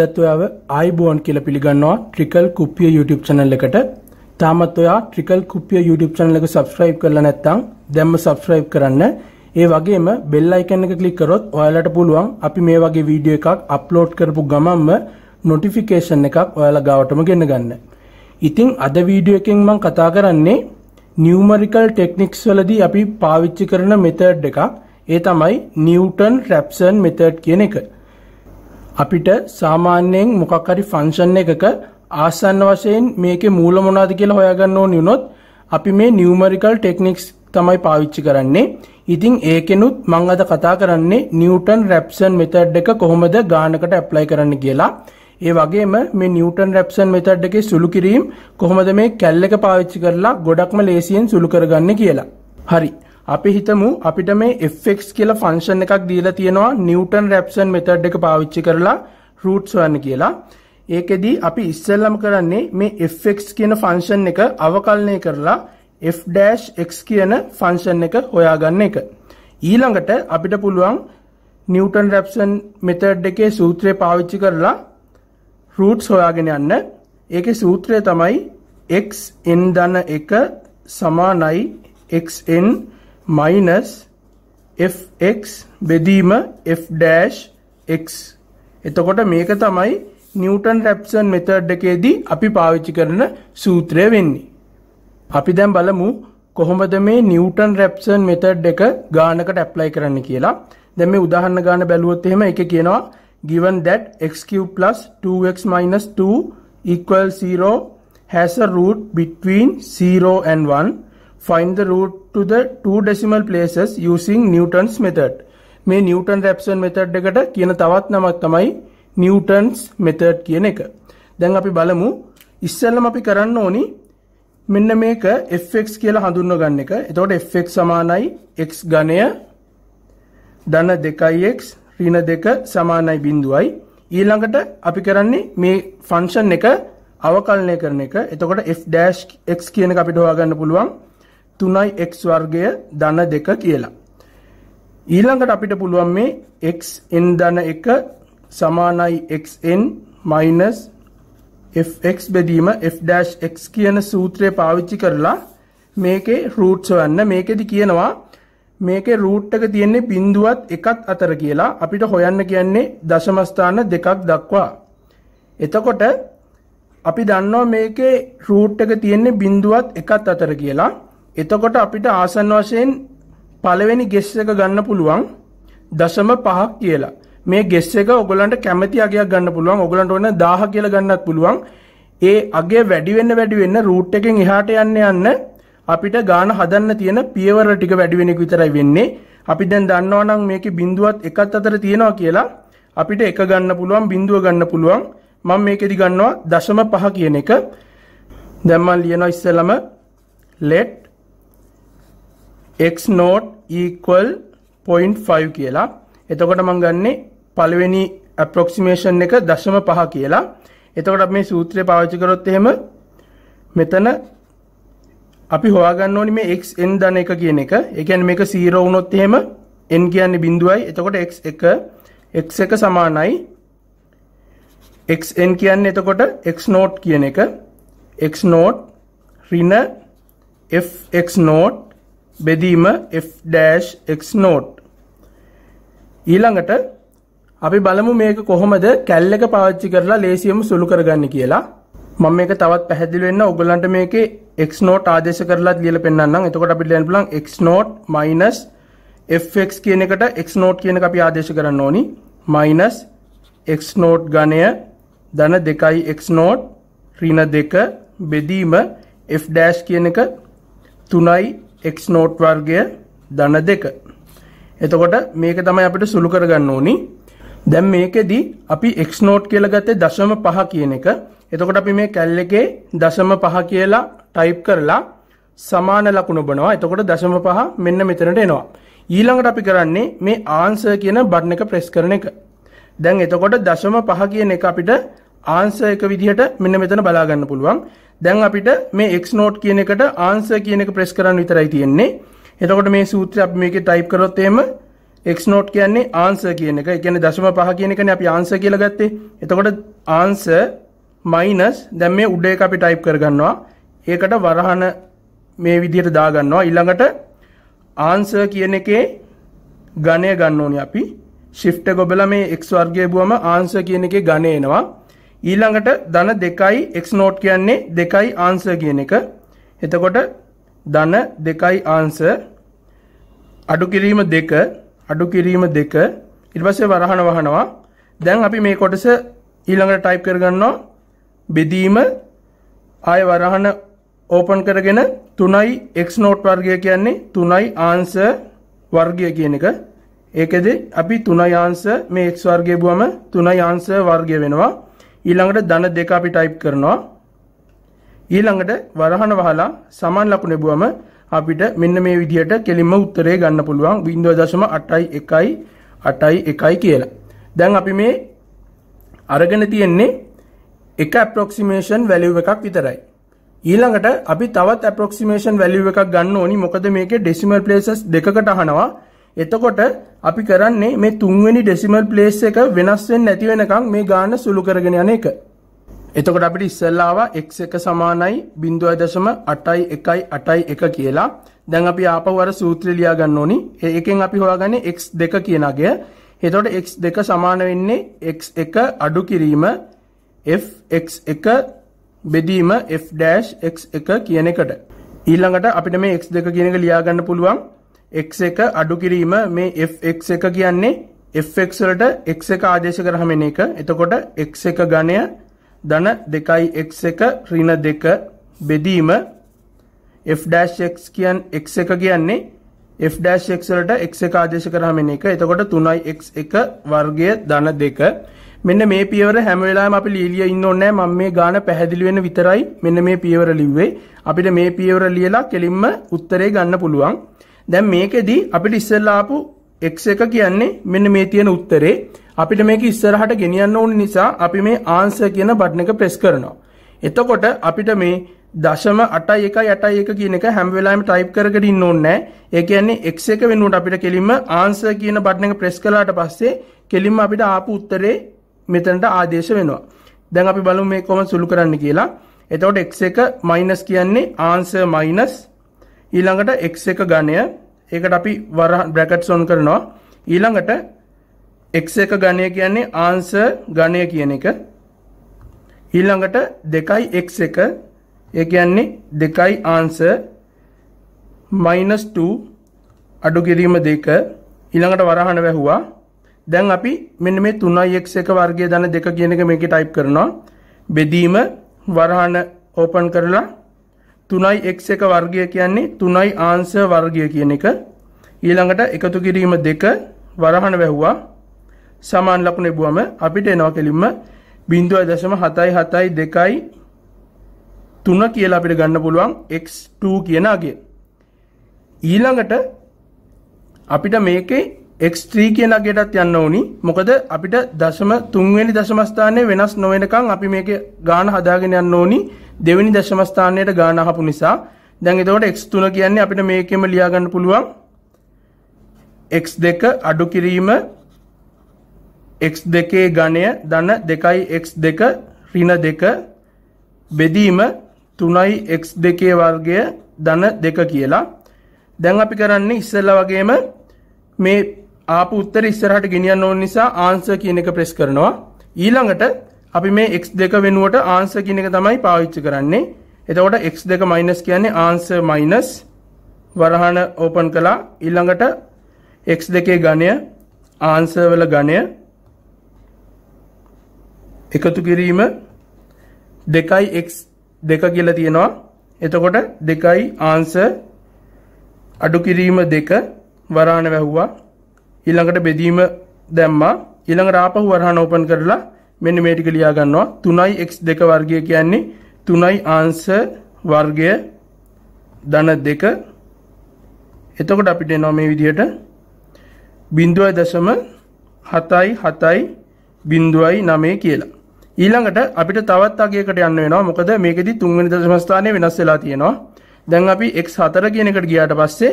අදත් ඔයාව ආයිබෝන් කියලා පිළිගන්නවා ට්‍රිකල් කුප්පිය YouTube channel එකට. තාමත් ඔයා ට්‍රිකල් කුප්පිය YouTube channel එක subscribe කරලා නැත්නම් දැන්ම subscribe කරන්න. ඒ වගේම bell icon එක click කරොත් ඔයාලට පුළුවන් අපි මේ වගේ වීඩියෝ එකක් upload කරපු ගමන්ම notification එකක් ඔයාලා ගාවටම ගෙන ගන්න. ඉතින් අද වීඩියෝ එකෙන් මම කතා කරන්නේ නියුමරිකල් ටෙක්නික්ස් වලදී අපි පාවිච්චි කරන මෙතඩ් එකක්. ඒ තමයි නිව්ටන් රැප්සන් මෙතඩ් කියන එක. අපිට සාමාන්‍යයෙන් මොකක් හරි ෆන්ක්ෂන් එකක ආසන්න වශයෙන් මේකේ මූල මොනවද කියලා හොයාගන්න ඕනි වුණොත් අපි මේ නියුමරිකල් ටෙක්නික්ස් තමයි පාවිච්චි කරන්නේ. ඉතින් ඒකෙනුත් මම අද කතා කරන්නේ නිව්ටන් රැප්සන් මෙතඩ් එක කොහොමද ගානකට ඇප්ලයි කරන්න කියලා. ඒ වගේම මේ නිව්ටන් රැප්සන් මෙතඩ් එකේ සුළු කිරීම කොහොමද මේ කැල් එක පාවිච්චි කරලා ගොඩක්ම ලේසියෙන් සුළු කරගන්නේ කියලා. හරි. අපි හිතමු අපිට මේ Fx කියලා ෆංක්ෂන් එකක් දීලා තියෙනවා නිව්ටන් රැප්සන් මෙතඩ් එක පාවිච්චි කරලා රූට්ස් හොයන්න කියලා. ඒකෙදී අපි ඉස්සෙල්ලම කරන්නේ මේ Fx කියන ෆංක්ෂන් එක අවකලනය කරලා f'(x) කියන ෆංක්ෂන් එක හොයාගන්න එක. ඊළඟට අපිට පුළුවන් නිව්ටන් රැප්සන් මෙතඩ් එකේ සූත්‍රය පාවිච්චි කරලා රූට්ස් හොයාගෙන යන්න. ඒකේ සූත්‍රය තමයි xn ධන 1 සමානයි xn මයිනස් Fx බෙදීම F dash x. එතකොට මේක තමයි නිව්ටන් රැප්සන් මෙතඩ් එකේදී අපි පාවිච්චි කරන සූත්‍රය වෙන්නේ. අපි දැන් බලමු කොහොමද මේ නිව්ටන් රැප්සන් මෙතඩ් එක ගානකට ඇප්ලයි කරන්න කියලා. දැන් මේ උදාහරණ ගාන බැලුවොත් එහෙම එක කියනවා given that x3 plus 2x minus 2 equals 0 has a root between 0 and 1 find the root to the two decimal places using Newton's method. මේ Newton Raphson method එකට කියන තවත් නමක් තමයි Newton's method කියන එක. දැන් අපි බලමු ඉස්සෙල්ලම අපි කරන්න ඕනි මෙන්න මේක fx කියලා හඳුන්ව ගන්න එක. එතකොට fx සමානයි x ඝනය ධන 2x ඍණ 2 සමානයි බිඳුවයි. ඊළඟට අපි කරන්නේ මේ ෆන්ක්ෂන් එක අවකලනය කරන එක. එතකොට f' x කියන එක අපිට හොයාගන්න පුළුවන්. තුනයි එක් වර්ගය ධන දෙක කියලා. ඊළඟට අපිට පුළුවන් මේ එක්න් ධන එක සමානයි එක්න් මයිනස් Fx බෙදීම F'X කියන සූත්‍රය පාවිච්චි කරලා මේකේ රූට් හොයන්න මේකෙදි කියනවා මේකේ රූට් එක තියෙන්නේ බිඳුවත් එකත් අතර කියලා අපිට හොයන්න කියන්නේ දශම ස්ථාන දෙකක් දක්වා. එතකොට අපි දන්නවා මේකේ රූට් එක තියෙන්නේ බිඳුවත් එකත් අතර කියලා. එතකොට අපිට ආසන් වශයෙන් පළවෙනි ගෙස් එක ගන්න පුළුවන් දශම පහක් කියලා. මේ ගෙස් එක ඔයගලන්ට කැමැති අගයක් ගන්න පුළුවන්. ඔයගලන්ට ඕන 1000 කියලා ගන්නත් පුළුවන්. ඒ අගේ වැඩි වෙන්න වැඩි වෙන්න රූට් එකෙන් එහාට යන්න යන්න අපිට ගාන හදන්න තියෙන පියවර ටික වැඩි වෙන එක විතරයි වෙන්නේ. අපි දැන් දන්නවා නම් මේකේ බිඳුවත් එකත් අතර තියෙනවා කියලා අපිට එක ගන්න පුළුවන් බිඳුව ගන්න පුළුවන්. මම මේකෙදි ගන්නවා දශම පහ කියන එක. දැන් මම ලියනවා ඉස්සෙල්ලම let x නෝට් equal 0.5 කියලා. එතකොට මම ගන්නෙ පළවෙනි approximation එක 0.5 කියලා. එතකොට අපි මේ සූත්‍රය පාවිච්චි කරොත් එහෙම මෙතන අපි හොයාගන්න ඕනි මේ x n ධන එක කියන එක. ඒ කියන්නේ මේක 0 වුණොත් එහෙම n කියන්නේ බිඳුවයි. එතකොට x1 x1 සමානයි xn කියන්නේ එතකොට x නෝට් කියන එක x නෝට් ඍණ fx නෝට් බෙදීම F'X නෝට්. ඊළඟට අපි බලමු මේක කොහොමද කැල් එක පාවිච්චි කරලා ලේසියම සුළු කරගන්න කියලා. මම මේක තවත් පැහැදිලි වෙන්න ඔයගලන්ට මේකේ x note ආදේශ කරලා ලියලා පෙන්නන්නම්. එතකොට අපිට ලියන්න පුළුවන් x note minus fx කියන එකට x note කියන එක අපි ආදේශ කරන්න ඕනි. minus x note ඝනය ධන 2යි x note ඍණ 2 බෙදීම f' කියන එක 3යි එක් නෝට් වර්ගය දන දෙක. එතකොට මේක තමයි අපිට සුළු කරගන්න ඕනි. දැන් මේකෙදි අපි එක් නෝට් කියලා ගත්තේ දශම පහ කියන එක. එතකොට අපි මේ කැල් එකේ දශම පහ කියලා ටයිප් කරලා සමාන ලකුණු බනවා. එතකොට දශම පහ මෙන්න මෙතනට එනවා. ඊළඟට අපි කරන්නේ මේ ආන්සර් කියන බටන් එක ප්‍රෙස් කරන එක. දැන් එතකොට දශම පහ කියන එක අපිට ආන්සර් එක විදිහට මෙන්න මෙතන බලා ගන්න පුළුවන්. දැන් අපිට මේ x note කියන එකට ආන්සර් කියන එක ප්‍රෙස් කරන්න විතරයි තියෙන්නේ. එතකොට මේ සූත්‍රය අපි මේකේ ටයිප් කරොත් එහෙම x note කියන්නේ ආන්සර් කියන එක. ඒ කියන්නේ 0.5 කියන එකනේ අපි ආන්සර් කියලා ගත්තේ. එතකොට ආන්සර් මයිනස් දැන් මේ උඩ එක අපි ටයිප් කරගන්නවා. ඒකට වරහන මේ විදිහට දාගන්නවා. ඊළඟට ආන්සර් කියන එකේ ඝණය ගන්න ඕනේ අපි. shift එක ගොබලා මේ x වර්ගය බුවම ආන්සර් කියන එකේ ඝණය එනවා. ඊළඟට ධන 2යි x නෝට් කියන්නේ 2යි ආන්සර් කියන එක. එතකොට ධන 2යි ආන්සර් අඩු කිරීම 2 අඩු කිරීම 2 ඊට පස්සේ වරහන වහනවා. දැන් අපි මේ කොටස ඊළඟට ටයිප් කරගන්නවා බෙදීම ආය වරහන ඕපන් කරගෙන 3යි x නෝට් වර්ගය කියන්නේ 3යි ආන්සර් වර්ගය කියන එක. ඒකෙදි අපි 3යි ආන්සර් මේ x වර්ගය බුවම 3යි ආන්සර් වර්ගය වෙනවා. ඊළඟට ධන දෙක අපි ටයිප් කරනවා ඊළඟට වරහන වහලා සමාන ලකුණ එබුවම අපිට මෙන්න මේ විදිහට කෙලින්ම උත්තරේ ගන්න පුළුවන් 0.81 81 කියලා. දැන් අපි මේ අරගෙන තියෙන්නේ එක approximation value එකක් විතරයි. ඊළඟට අපි තවත් approximation value එකක් ගන්න ඕනි මොකද මේකේ decimal places දෙකකට අහනවා. එතකොට අපි කරන්නේ මේ තුන්වෙනි ඩෙසිමල් ප්ලේස් එක වෙනස් වෙන්නේ නැති වෙනකන් මේ ගාන සුළු කරගෙන යන එක. එතකොට අපිට ඉස්සෙල්ලාව x එක සමානයි 0.88181 කියලා. දැන් අපි ආපහු අර සූත්‍රය ලියා ගන්න ඕනි. ඒකෙන් අපි හොයාගන්නේ x2 කියන අගය. එතකොට x2 සමාන වෙන්නේ x1 අඩු කිරීම f x1 බෙදීම f' x1 කියන එකට. ඊළඟට අපිට මේ x2 කියන එක ලියා ගන්න පුළුවන්. x එක අඩු කිරීම මේ f(x) එක කියන්නේ f(x) වලට x එක ආදේශ කරාම එන එක. එතකොට x එක ඝණය ධන 2x එක ඍණ 2 බෙදීම f'(x) කියන්නේ x එක කියන්නේ f'(x) වලට x එක ආදේශ කරාම එන එක. එතකොට 3x එක වර්ගය ධන 2 මෙන්න මේ පියවර හැම වෙලාවෙම අපි ලියලිය ඉන්න ඕනේ නැහැ මම මේ ගාන පැහැදිලි වෙන විතරයි මෙන්න මේ පියවර ලිව්වේ අපිට මේ පියවර ලියලා කෙලින්ම උත්තරේ ගන්න පුළුවන් දැන් මේකෙදී අපිට ඉස්සෙල්ලා ආපු x එක කියන්නේ මෙන්න මේ තියෙන උත්තරේ අපිට මේක ඉස්සරහට ගෙනියන්න ඕන නිසා අපි මේ answer කියන බටන් එක press කරනවා. එතකොට අපිට මේ 0.8181 කියන එක හැම වෙලාවෙම type කරගෙන ඉන්න ඕනේ නැහැ. ඒ කියන්නේ x එක වෙනුවට අපිට කෙලින්ම answer කියන බටන් එක press කළාට පස්සේ කෙලින්ම අපිට ආපු උත්තරේ මෙතනට ආදේශ වෙනවා. දැන් අපි බලමු මේක කොහොමද සුළු කරන්න කියලා. එතකොට x එක minus කියන්නේ answer minus ඊළඟට x එක ඝණය ඒකට අපි වර බ්‍රැකට්ස් ඔන් කරනවා ඊළඟට x එක ගණය කියන්නේ ආන්සර් ගණය කියන එක ඊළඟට 2යි x එක ඒ කියන්නේ 2යි ආන්සර් -2 අඩු කිරීම 2 ඊළඟට වරහන වැහුවා දැන් අපි මෙන්න මේ 3යි x එක වර්ගය දන 2 කියන එක මේකේ ටයිප් කරනවා බෙදීම වරහන ඕපන් කරලා තුනයි එක් එක වර්ගය කියන්නේ තුනයි ආංශ වර්ගය කියන එක ඊළඟට එකතු කිරීම දෙක වරහන වැහුවා සමාන ලකුණ ලැබුවම අපිට එනවා කෙලින්ම 0.772යි 3 කියලා අපිට ගන්න පුළුවන් x2 කියන අගය ඊළඟට අපිට මේකේ X3 කියන අගයටත් යන්න ඕනි. මොකද අපිට දශම 3 වෙනි දශම ස්ථානයේ වෙනස් නොවෙනකන් අපි මේකේ ගාන හදාගෙන යන්න ඕනි. දෙවෙනි දශම ස්ථානයට ගාන අහපු නිසා. දැන් එතකොට X3 කියන්නේ අපිට මේකෙම ලියා ගන්න පුළුවන්. X2 අඩු කිරීම X2 ගණය ධන 2යි X2 ඍණ 2 බෙදීම 3යි X2 වර්ගය ධන 2 කියලා. දැන් අපි කරන්නේ ඉස්සෙල්ලා වගේම මේ ආපු උත්තර ඉස්සරහට ගෙනියන්න ඕන නිසා ආන්සර් කියන එක ප්‍රෙස් කරනවා. ඊළඟට අපි මේ x2 වෙනුවට ආන්සර් කියන එක තමයි පාවිච්චි කරන්නේ. එතකොට x2 minus කියන්නේ ආන්සර් minus වරහන ඕපන් කළා. ඊළඟට x2 ගණය ආන්සර් වල ගණය එකතු කිරීම 2x 2 කියලා තියෙනවා. එතකොට 2යි ආන්සර් අඩු කිරීම 2 වරහන වැහුවා. ඊළඟට බෙදීම දැම්මා ඊළඟට ආපහු වරහන ඕපන් කරලා මෙන්න මේ ටික ලියා ගන්නවා 3යි x2 වර්ගය කියන්නේ 3යි ආංශ වර්ගය ධන 2 එතකොට අපිට එනවා මේ විදිහට 0.777යි 0.9 කියලා ඊළඟට අපිට තවත් අගයකට යන්න වෙනවා මොකද මේකෙදි තුන්වෙනි දශම ස්ථානය වෙනස් වෙලා තියෙනවා දැන් අපි x4 කියන එකට ගියාට පස්සේ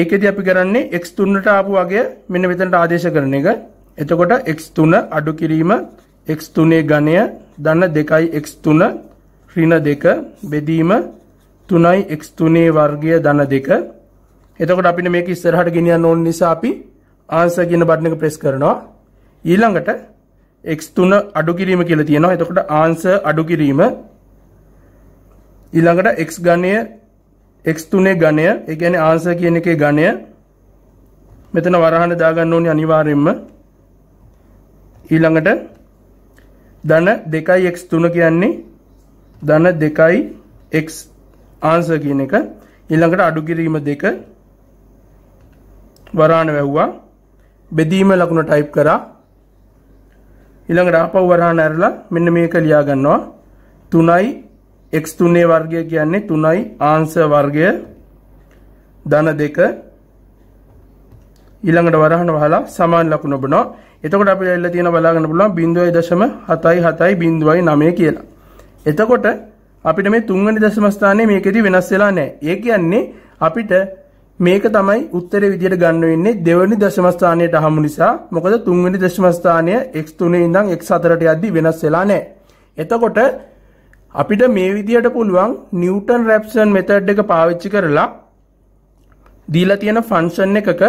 ඒකෙදි අපි කරන්නේ x3 ට ආපු වගේ මෙන්න මෙතනට ආදේශ කරන එක. එතකොට x3 අඩු කිරීම x3 ගණය ධන 2යි x3 ඍණ 2 බෙදීම 3යි x3 වර්ගය ධන 2. එතකොට අපිට මේක ඉස්සරහට ගෙනියන්න ඕන නිසා අපි answer කියන බටන් එක press කරනවා. ඊළඟට x3 අඩු කිරීම කියලා තියෙනවා. එතකොට answer අඩු කිරීම ඊළඟට x ගණය x3 ගණය ඒ කියන්නේ ආන්සර් කියන එකේ ගණය මෙතන වරහන දාගන්න ඕනේ අනිවාර්යයෙන්ම ඊළඟට ධන 2යි x3 කියන්නේ ධන 2යි x ආන්සර් කියන එක ඊළඟට අඩු කිරීම 2 වරහන වැහුවා බෙදීම ලකුණ ටයිප් කරා ඊළඟට ආපහු වරහන ඇරලා මෙන්න මේක ලියා ගන්නවා 3යි x තුනේ වර්ගය කියන්නේ 3යි ආන්සර් වර්ගය ධන 2 ඊළඟට වරහන වහලා සමාන ලකුණු ඔබනවා. එතකොට අපිට ඇවිල්ලා තියෙන බලාගන්න පුළුවන් 0.77709 කියලා. එතකොට අපිට මේ තුන්වෙනි දශම ස්ථානයේ මේකෙදි වෙනස් වෙලා නැහැ. ඒ කියන්නේ අපිට මේක තමයි උත්තරේ විදියට ගන්න වෙන්නේ දෙවෙනි දශම ස්ථානයට අහමු නිසා. මොකද තුන්වෙනි දශම ස්ථානය x3 ඉඳන් x4ට යද්දි වෙනස් වෙලා නැහැ. එතකොට අපිට මේ විදියට පුළුවන් නිවටන් රැප්සන් මෙතඩ් එක පාවිච්චි කරලා දීලා තියෙන ෆන්ක්ෂන් එකක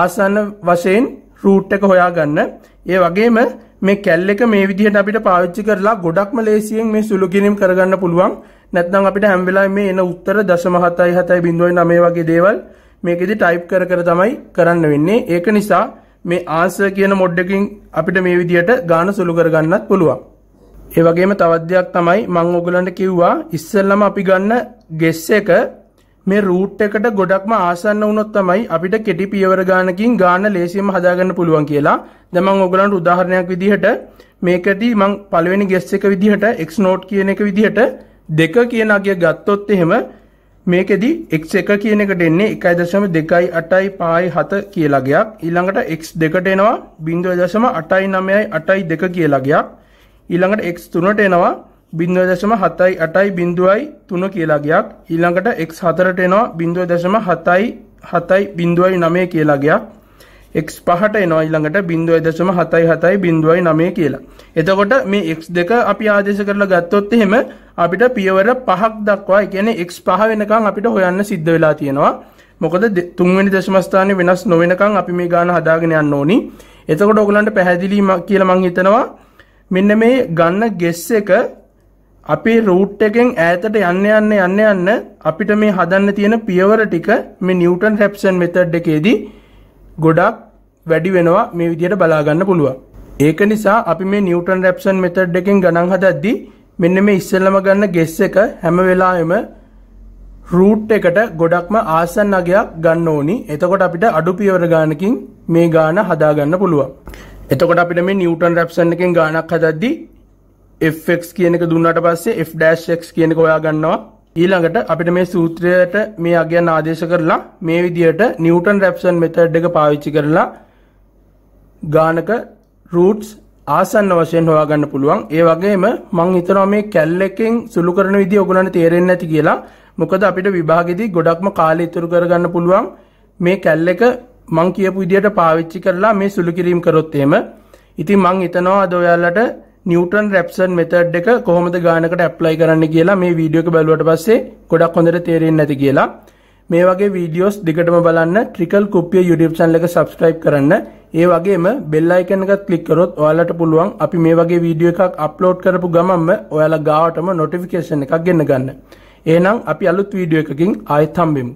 ආසන්න වශයෙන් රූට් එක හොයාගන්න ඒ වගේම මේ කැල් එක මේ විදිහට අපිට පාවිච්චි කරලා ගොඩක්ම ලේසියෙන් මේ සුළු කිරීම කරගන්න පුළුවන් නැත්නම් අපිට හැම වෙලාවෙම මේ එන උත්තර 0.77.9 වගේ දේවල් මේකෙදි ටයිප් කර කර තමයි කරන්න වෙන්නේ ඒක නිසා මේ ආන්සර් කියන මොඩ් එකකින් අපිට මේ විදිහට ගාන සුළු කරගන්නත් පුළුවන් ඒ වගේම තවත් දෙයක් තමයි මම ඔයගලන්ට කිව්වා ඉස්සෙල්ලම අපි ගන්න ගෙස් එක මේ රූට් එකට ගොඩක්ම ආසන්න වුණොත් තමයි අපිට කෙටි පියවර ගානකින් ගාන ලේසියෙන්ම හදාගන්න පුළුවන් කියලා. දැන් මම ඔයගලන්ට උදාහරණයක් විදිහට මේකදී මම පළවෙනි ගෙස් එක විදිහට x note කියන එක විදිහට දෙක කියන අගය ගත්තොත් එහෙම මේකෙදි x1 කියන එකට එන්නේ 1.285 කියලා ගයක්. ඊළඟට x2ට එනවා 0.89882 කියලා ගයක්. ඊළඟට x 3ට එනවා 0.78.3 කියලා ගයක් ඊළඟට x 4ට එනවා 0.77.9 කියලා ගයක් x 5ට එනවා ඊළඟට 0.777.9 කියලා. එතකොට මේ x දෙක අපි ආදේශ කරලා ගත්තොත් එහෙම අපිට පියවර පහක් දක්වා, ඒ කියන්නේ x 5 වෙනකන් අපිට හොයන්න සිද්ධ වෙලා තියෙනවා. මොකද තුන්වෙනි දශම ස්ථානයේ වෙනස් නොවෙනකන් අපි මේ ගාන හදාගෙන යන්න ඕනි. එතකොට ඔයගලන්ට පැහැදිලි කියලා මම හිතනවා මෙන්න මේ ගන්න ගෙස් එක අපි රූට් එකෙන් ඈතට යන්න යන්න යන්න යන්න අපිට මේ හදන්න තියෙන පියවර ටික මේ නිව්ටන් රැප්සන් මෙතඩ් එකේදී ගොඩක් වැඩි වෙනවා මේ විදිහට බලා ගන්න පුළුවන්. ඒක නිසා අපි මේ නිව්ටන් රැප්සන් මෙතඩ් එකෙන් ගණන් හදද්දී මෙන්න මේ ඉස්සෙල්ලම ගන්න ගෙස් එක හැම වෙලාවෙම රූට් එකට ගොඩක්ම ආසන්න අගයක් ගන්න ඕනි. එතකොට අපිට අඩු පියවර ගානකින් මේ ගාන හදා ගන්න පුළුවන්. එතකොට අපිට මේ නිවටන් රැප්සන් එකෙන් ගානක් හදද්දි Fx කියන එක දුන්නට පස්සේ F'X කියන එක හොයාගන්නවා ඊළඟට අපිට මේ සූත්‍රයට මේ අගයන් ආදේශ කරලා මේ විදිහට නිවටන් රැප්සන් මෙතඩ් එක පාවිච්චි කරලා ගානක රූට්ස් ආසන්න වශයෙන් හොයාගන්න පුළුවන් ඒ වගේම මං හිතනවා මේ කැල් එකෙන් සුළු කරන විදිය ඔයගොල්ලන්ට තේරෙන්නේ නැති කියලා මොකද අපිට විභාගෙදී ගොඩක්ම කාලය ඉතුරු කරගන්න පුළුවන් මේ කැල් එක මං කියපු විදිහට පාවිච්චි කරලා මේ සුළු කිරීම කරොත් එහෙම ඉතින් මං හිතනවා අද ඔයාලට නිව්ටන් රැප්සන් මෙතඩ් එක කොහොමද ගානකට ඇප්ලයි කරන්න කියලා මේ වීඩියෝ එක බැලුවට පස්සේ ගොඩක් හොඳට තේරෙන්නේ නැති කියලා මේ වගේ වීඩියෝස් දිගටම බලන්න ට්‍රිකල් කුප්පිය YouTube channel එක subscribe කරන්න ඒ වගේම bell icon එකත් click කරොත් ඔයාලට පුළුවන් අපි මේ වගේ වීඩියෝ එකක් upload කරපු ගමන්ම ඔයාලා ගාවටම notification එකක් ගෙන්න ගන්න. එහෙනම් අපි අලුත් වීඩියෝ එකකින් ආයෙත් හම්බෙමු.